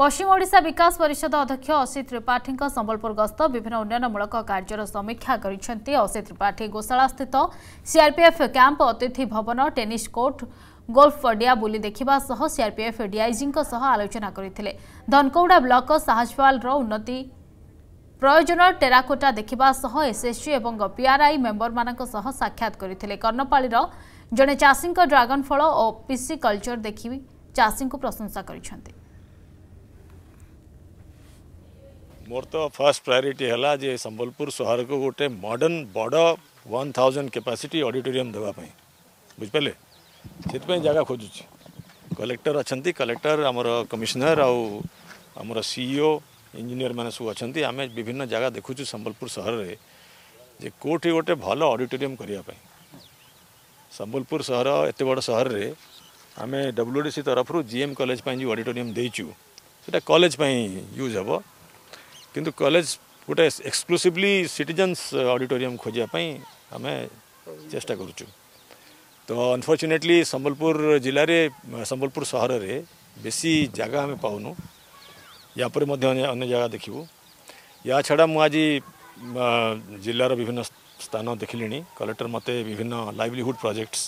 पश्चिम Voda विकास परिषद अध्यक्ष असित त्रिपाठी संबलपुर गस्त विभिन्न उन्नयनमूलक कार्यर समीक्षा करते असित त्रिपाठी गोशालास्थित सीआरपीएफ क्यांप अतिथि भवन टेनिस कोर्ट गोल्फ पड़िया बुली देखा सह सीआरपीएफ डीआईजी आलोचना करते धनकौड़ा ब्लक साहजवाल उन्नति प्रयोजन टेराकोटा देखा सह एसएससी और पीआरआई मेम्बर मान साक्षात करते कर्णपाड़ी जड़े चाषी ड्रागन फल और पिसी कल्चर देखी चाषी को प्रशंसा करते मोर तो फर्स्ट प्रायोरीटी है संबलपुर सहर को गोटे मडर्ण बड़ वन थाउजेंड कैपासीटी अडिटोरीयम देवाई बुझिपाले से जगह खोजुच्छी कलेक्टर अच्छा कलेक्टर आम कमिशनर आमर सीईओ इंजीनियर मैंने सब अच्छा आम विभिन्न जगह देखु संबलपुर सहर से जे कौटी गोटे भल अडिटोरीयम करने संबलपुर सहर एत बड़ सहर से आम डब्ल्यू डी सी तरफ जीएम कलेज जो अडिटोरीयम देचु सेटा कलेज यूज हे किंतु कॉलेज गोटे एक्सक्लूसीवली सिटेजन्स अडिटोरीयम खोजापी आम चेस्ट करुचु तो अनफर्चुनेटली सम्बलपुर जिले में संबलपुर uh, सहर से बेस जगह आम पाऊन यापर मध्य अन्य जगह देखू या छड़ा मुझे uh, जिलार विभिन्न स्थान देख ली कलेक्टर मत विभिन्न लाइवलीहुड प्रोजेक्ट्स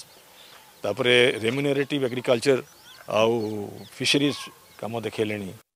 तापर रेम्युनेरेटिव एग्रिकलचर आउ फिशरीज कम देखले